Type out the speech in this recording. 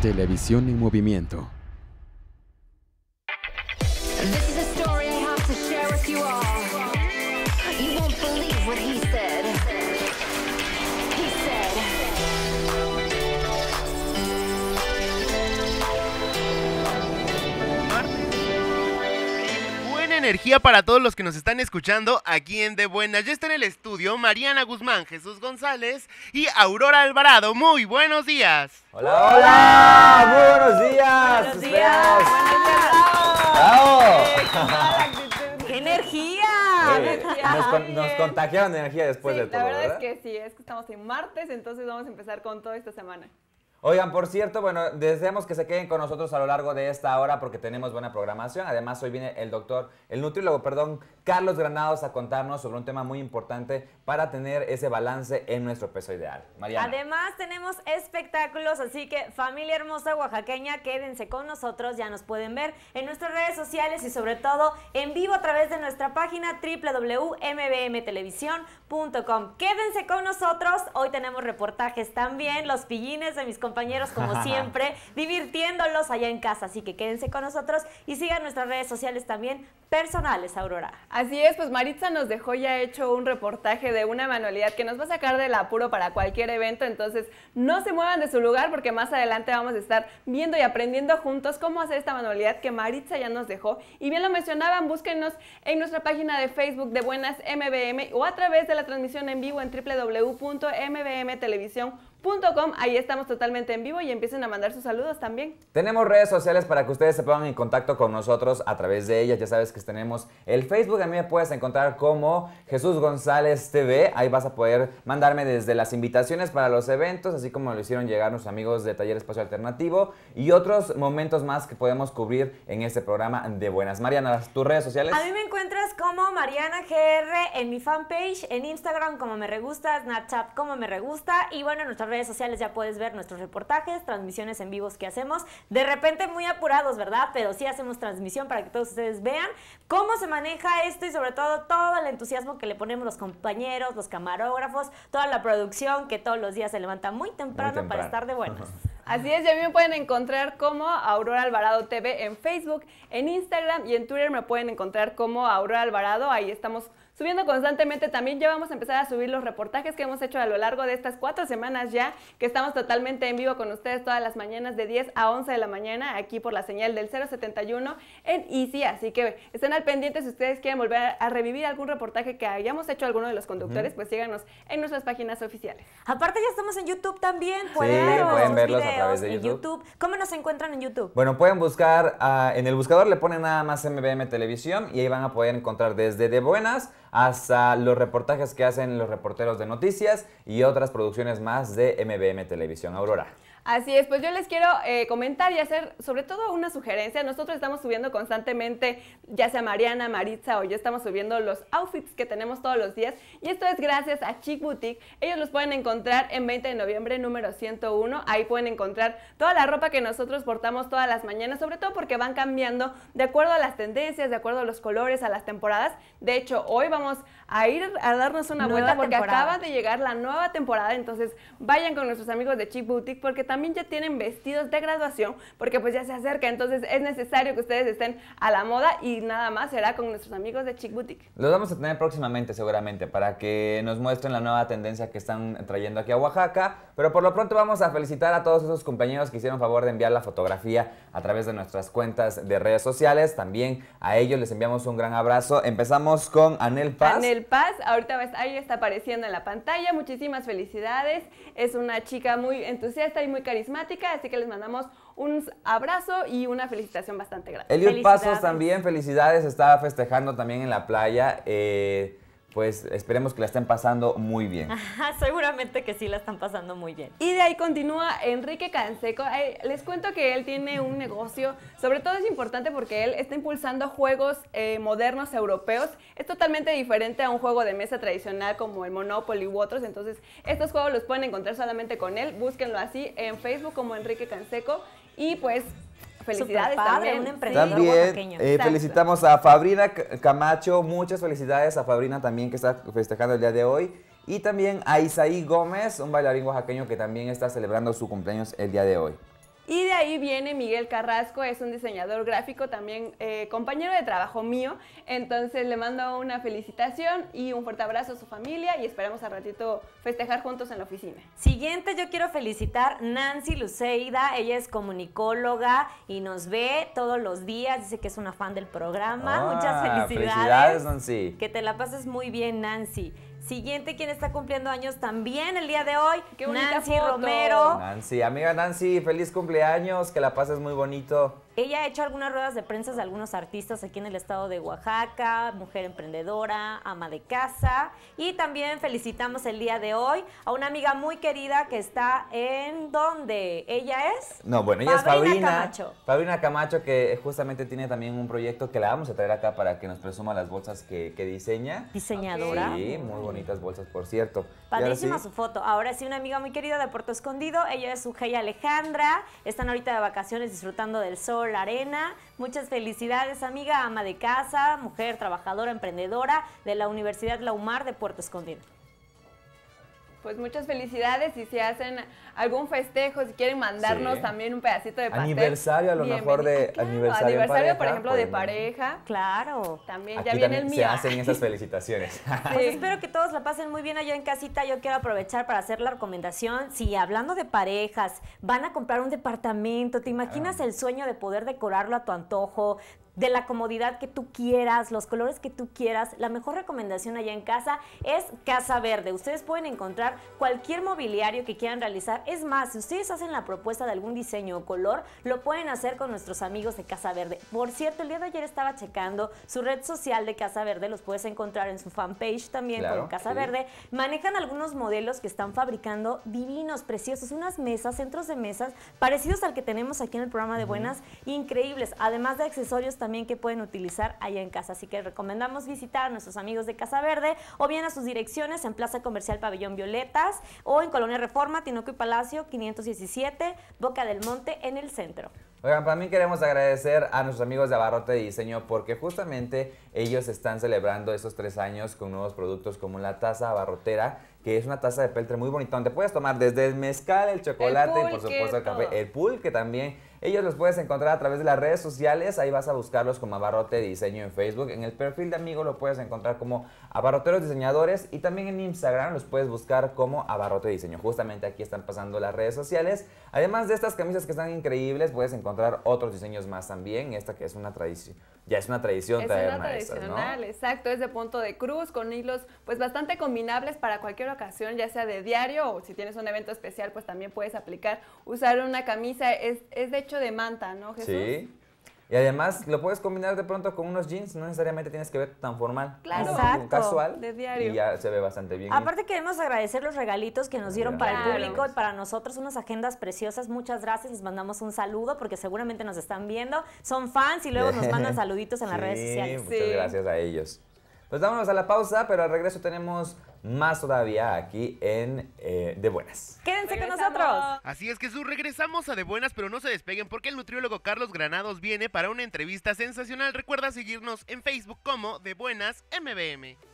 Televisión en movimiento. This is a story I have to share with you all. You won't believe what he's energía para todos los que nos están escuchando aquí en De Buenas. Ya está en el estudio Mariana Guzmán, Jesús González y Aurora Alvarado. Muy buenos días. Hola, hola. Muy buenos días. Buenos días. Buenos días. energía! Nos, contagiaron de energía después de todo. La verdad, es ¿eh? que sí, es que estamos en martes, entonces vamos a empezar con toda esta semana. Oigan, por cierto, bueno, deseamos que se queden con nosotros a lo largo de esta hora porque tenemos buena programación. Además, hoy viene el doctor, el nutriólogo, perdón, Carlos Granados a contarnos sobre un tema muy importante para tener ese balance en nuestro peso ideal. Mariana. Además, tenemos espectáculos, así que familia hermosa oaxaqueña, quédense con nosotros. Ya nos pueden ver en nuestras redes sociales y sobre todo en vivo a través de nuestra página www.mbmtelevisión.com. Quédense con nosotros. Hoy tenemos reportajes también, los pillines de mis compañeros compañeros como siempre, divirtiéndolos allá en casa. Así que quédense con nosotros y sigan nuestras redes sociales también personales, Aurora. Así es, pues Maritza nos dejó ya hecho un reportaje de una manualidad que nos va a sacar del apuro para cualquier evento, entonces no se muevan de su lugar porque más adelante vamos a estar viendo y aprendiendo juntos cómo hacer esta manualidad que Maritza ya nos dejó. Y bien lo mencionaban, búsquenos en nuestra página de Facebook de Buenas MBM o a través de la transmisión en vivo en www.mbmtelevisión.com Com. Ahí estamos totalmente en vivo y empiecen a mandar sus saludos también. Tenemos redes sociales para que ustedes se pongan en contacto con nosotros a través de ellas. Ya sabes que tenemos el Facebook. A mí me puedes encontrar como Jesús González TV. Ahí vas a poder mandarme desde las invitaciones para los eventos, así como lo hicieron llegar nuestros amigos de Taller Espacio Alternativo y otros momentos más que podemos cubrir en este programa de Buenas. Mariana, tus redes sociales. A mí me encuentras como Mariana GR en mi fanpage, en Instagram como me regusta, Snapchat como me regusta y bueno, en nuestra redes sociales ya puedes ver nuestros reportajes, transmisiones en vivos que hacemos. De repente muy apurados, ¿verdad? Pero sí hacemos transmisión para que todos ustedes vean cómo se maneja esto y sobre todo todo el entusiasmo que le ponemos los compañeros, los camarógrafos, toda la producción que todos los días se levanta muy temprano, para estar de buenas. Así es, ya me pueden encontrar como Aurora Alvarado TV en Facebook, en Instagram y en Twitter me pueden encontrar como Aurora Alvarado. Ahí estamos subiendo constantemente. También ya vamos a empezar a subir los reportajes que hemos hecho a lo largo de estas cuatro semanas ya, que estamos totalmente en vivo con ustedes todas las mañanas de 10 a 11 de la mañana, aquí por la señal del 071 en Easy. Así que estén al pendiente si ustedes quieren volver a revivir algún reportaje que hayamos hecho alguno de los conductores, pues síganos en nuestras páginas oficiales. Aparte ya estamos en YouTube también, pueden, sí, pueden verlos a través de YouTube. ¿Cómo nos encuentran en YouTube? Bueno, pueden buscar, ah, en el buscador le ponen nada más MBM Televisión y ahí van a poder encontrar desde De Buenas hasta los reportajes que hacen los reporteros de noticias y otras producciones más de MBM Televisión Aurora. Así es, pues yo les quiero eh, comentar y hacer sobre todo una sugerencia. Nosotros estamos subiendo constantemente, ya sea Mariana, Maritza o yo estamos subiendo los outfits que tenemos todos los días. Y esto es gracias a Chic Boutique. Ellos los pueden encontrar en 20 de noviembre número 101. Ahí pueden encontrar toda la ropa que nosotros portamos todas las mañanas, sobre todo porque van cambiando de acuerdo a las tendencias, de acuerdo a los colores, a las temporadas. De hecho, hoy vamos a ir a darnos una vuelta porque acaba de llegar la nueva temporada. Entonces vayan con nuestros amigos de Chic Boutique porque también también ya tienen vestidos de graduación porque pues ya se acerca, entonces es necesario que ustedes estén a la moda y nada más será con nuestros amigos de Chic Boutique. Los vamos a tener próximamente seguramente para que nos muestren la nueva tendencia que están trayendo aquí a Oaxaca, pero por lo pronto vamos a felicitar a todos esos compañeros que hicieron favor de enviar la fotografía a través de nuestras cuentas de redes sociales, también a ellos les enviamos un gran abrazo. Empezamos con Anel Paz. Anel Paz, ahorita ahí está apareciendo en la pantalla, muchísimas felicidades, es una chica muy entusiasta y muy carismática, así que les mandamos un abrazo y una felicitación bastante grande. Eliud Pasos también, felicidades, estaba festejando también en la playa. Eh, pues esperemos que la estén pasando muy bien. seguramente que sí la están pasando muy bien. Y de ahí continúa Enrique Canseco. les cuento que él tiene un negocio, sobre todo es importante porque él está impulsando juegos eh, modernos europeos. Es totalmente diferente a un juego de mesa tradicional como el Monopoly u otros, entonces estos juegos los pueden encontrar solamente con él. Búsquenlo así en Facebook como Enrique Canseco y pues felicidades padre, también. Un eh, felicitamos a Fabrina Camacho, muchas felicidades a Fabrina también que está festejando el día de hoy. Y también a Isaí Gómez, un bailarín oaxaqueño que también está celebrando su cumpleaños el día de hoy. Y de ahí viene Miguel Carrasco, es un diseñador gráfico, también eh, compañero de trabajo mío. Entonces le mando una felicitación y un fuerte abrazo a su familia y esperamos al ratito festejar juntos en la oficina. Siguiente, yo quiero felicitar Nancy Luceida, ella es comunicóloga y nos ve todos los días, dice que es una fan del programa. Ah, Muchas felicidades. Felicidades, Nancy. Que te la pases muy bien, Nancy. Siguiente, quien está cumpliendo años también el día de hoy, Nancy Romero. Nancy, amiga Nancy, feliz cumpleaños, que la pases muy bonito. Ella ha hecho algunas ruedas de prensa de algunos artistas aquí en el estado de Oaxaca, mujer emprendedora, ama de casa. Y también felicitamos el día de hoy a una amiga muy querida que está en ¿Dónde? ella es. No, bueno, ella es Fabrina. Camacho. Fabrina Camacho, que justamente tiene también un proyecto que la vamos a traer acá para que nos presuma las bolsas que, diseña. Diseñadora. Sí, muy bonitas bolsas, por cierto. Padrísima su foto. Ahora sí, una amiga muy querida de Puerto Escondido. Ella es Ugey Alejandra. Están ahorita de vacaciones disfrutando del sol la Arena. Muchas felicidades, amiga, ama de casa, mujer trabajadora, emprendedora de la Universidad Laumar de Puerto Escondido pues muchas felicidades y si hacen algún festejo, si quieren mandarnos también un pedacito de pastel. Aniversario a lo mejor de aniversario, por ejemplo de pues, pareja. Claro. También ya viene el mío. Se hacen esas felicitaciones. Pues espero que todos la pasen muy bien allá en casita. Yo quiero aprovechar para hacer la recomendación. Si hablando de parejas, van a comprar un departamento, ¿te imaginas ah. el sueño de poder decorarlo a tu antojo? de la comodidad que tú quieras, los colores que tú quieras. La mejor recomendación allá en casa es Casa Verde. Ustedes pueden encontrar cualquier mobiliario que quieran realizar. Es más, si ustedes hacen la propuesta de algún diseño o color, lo pueden hacer con nuestros amigos de Casa Verde. Por cierto, el día de ayer estaba checando su red social de Casa Verde, los puedes encontrar en su fanpage también claro, Casa Verde. Manejan algunos modelos que están fabricando divinos, preciosos, unas mesas, centros de mesas parecidos al que tenemos aquí en el programa de Buenas, increíbles, además de accesorios también también que pueden utilizar allá en casa. Así que recomendamos visitar a nuestros amigos de Casa Verde o bien a sus direcciones en Plaza Comercial Pabellón Violetas o en Colonia Reforma, Tinoco y Palacio 517, Boca del Monte en el centro. Oigan, también queremos agradecer a nuestros amigos de Abarrote de Diseño porque justamente ellos están celebrando esos tres años con nuevos productos como la taza abarrotera, que es una taza de peltre muy bonita, donde puedes tomar desde el mezcal, el chocolate y por supuesto el café, el pulque también ellos los puedes encontrar a través de las redes sociales, ahí vas a buscarlos como Abarrote Diseño en Facebook, en el perfil de amigo lo puedes encontrar como Abarroteros Diseñadores y también en Instagram los puedes buscar como Abarrote Diseño. Justamente aquí están pasando las redes sociales. Además de estas camisas que están increíbles, puedes encontrar otros diseños más también, esta que es una tradición ya es una tradición es tradicional, exacto, es de punto de cruz con hilos pues bastante combinables para cualquier ocasión, ya sea de diario o si tienes un evento especial, pues también puedes aplicar usar una camisa es, es de hecho de manta, ¿no, Jesús? Sí. Y además lo puedes combinar de pronto con unos jeans, no necesariamente tienes que ver tan formal. Claro, casual. De diario. Y ya se ve bastante bien. Aparte queremos agradecer los regalitos que nos dieron para el público para nosotros, unas agendas preciosas. Muchas gracias, les mandamos un saludo porque seguramente nos están viendo. Son fans y luego nos mandan saluditos en las redes sociales. Muchas gracias a ellos. Pues vámonos a la pausa, pero al regreso tenemos más todavía aquí en eh, De Buenas. Quédense con nosotros. Así es que regresamos a De Buenas, pero no se despeguen porque el nutriólogo Carlos Granados viene para una entrevista sensacional. Recuerda seguirnos en Facebook como De Buenas MBM.